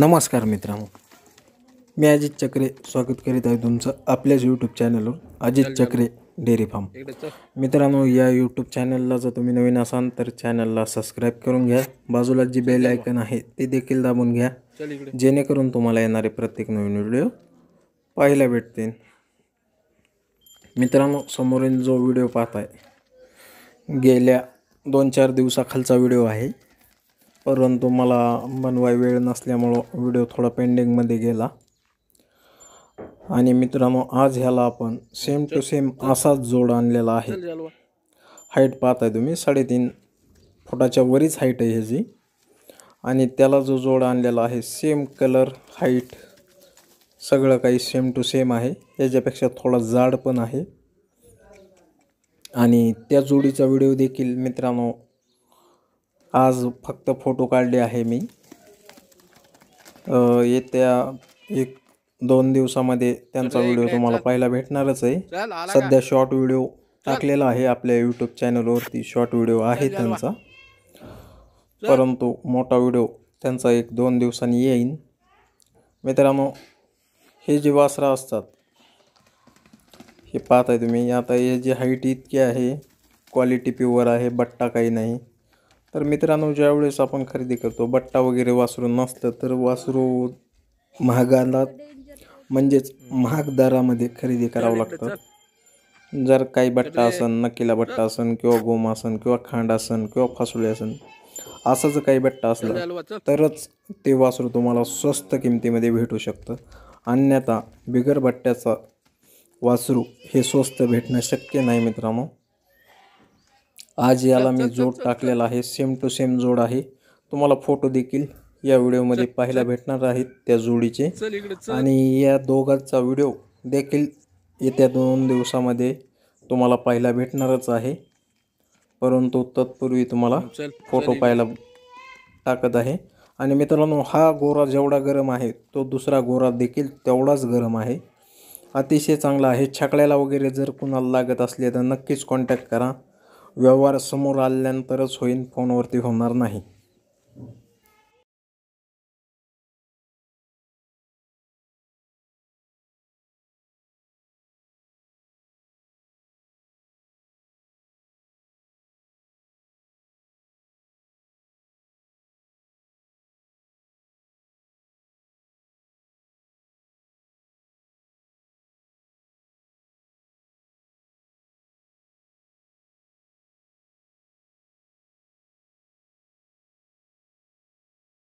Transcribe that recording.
नमस्कार मित्रांनो मी अजित चक्रे स्वागत करीत आहे तुमचं आपल्याच यूट्यूब चॅनलवर अजित चक्रे डेअरी फार्म मित्रांनो या यूट्यूब चॅनलला जर तुम्ही नवीन असाल तर चॅनलला सबस्क्राईब करून घ्या बाजूला जी बेल आयकन आहे ते देखील दाबून घ्या जेणेकरून तुम्हाला येणारे प्रत्येक नवीन व्हिडिओ पाहायला भेटतील मित्रांनो समोरील जो व्हिडिओ पाहत आहे गेल्या दोन चार दिवसाखालचा व्हिडिओ आहे परंतु मला बनवाय वेळ नसल्यामुळं व्हिडिओ थोडा पेंडिंगमध्ये गेला आणि मित्रांनो आज ह्याला आपण सेम टू सेम असाच जोड आणलेला आहे हाईट पाहताय तुम्ही साडेतीन फुटाच्या वरीच हाईट आहे ह्याची आणि त्याला जो जोड आणलेला आहे सेम कलर हाईट सगळं काही सेम टू सेम आहे याच्यापेक्षा थोडा जाड पण आहे आणि त्या जोडीचा व्हिडिओ देखील मित्रांनो आज फक्त फोटो काढले आहे मी येत्या एक दोन दिवसामध्ये त्यांचा व्हिडिओ तुम्हाला पाहायला भेटणारच आहे सध्या शॉर्ट व्हिडिओ टाकलेला आहे आपल्या यूट्यूब चॅनलवरती शॉर्ट व्हिडिओ आहे त्यांचा परंतु मोठा व्हिडिओ त्यांचा एक दोन दिवसांनी येईन मित्रांनो हे जे वासरा असतात हे पाहताय तुम्ही आता हे जी हाईट इतकी आहे क्वालिटी प्युअर आहे बट्टा काही नाही तर मित्रांनो ज्यावेळेस आपण खरेदी करतो बट्टा वगैरे वासरू नसलं तर वासरू महागाला म्हणजेच महाग दरामध्ये खरेदी करावं लागतं जर काही बट्टा असन नकिला बट्टा असन किंवा गोम असन किंवा खांड असन किंवा फासुळे असन असं जर काही बट्टा असला तरच ते वासरू तुम्हाला स्वस्त किमतीमध्ये भेटू शकतं अन्यथा बिगर बट्ट्याचा वासरू हे स्वस्त भेटणं शक्य नाही मित्रांनो आज याला मी जोड टाकलेला आहे सेम टू सेम जोड आहे तुम्हाला फोटो देखील या व्हिडिओमध्ये पाहायला भेटणार आहेत त्या जोडीचे आणि या दोघांचा व्हिडिओ देखील येत्या दोन दिवसामध्ये तुम्हाला पाहायला भेटणारच आहे परंतु तत्पूर्वी तुम्हाला फोटो पाहायला टाकत आहे आणि मित्रांनो हा गोरा जेवढा गरम आहे तो दुसरा गोरा देखील तेवढाच गरम आहे अतिशय चांगला आहे छाकड्याला वगैरे जर कुणाला लागत असले तर नक्कीच कॉन्टॅक्ट करा व्यवहार समोर आल्यानंतरच होईन फोनवरती होणार नाही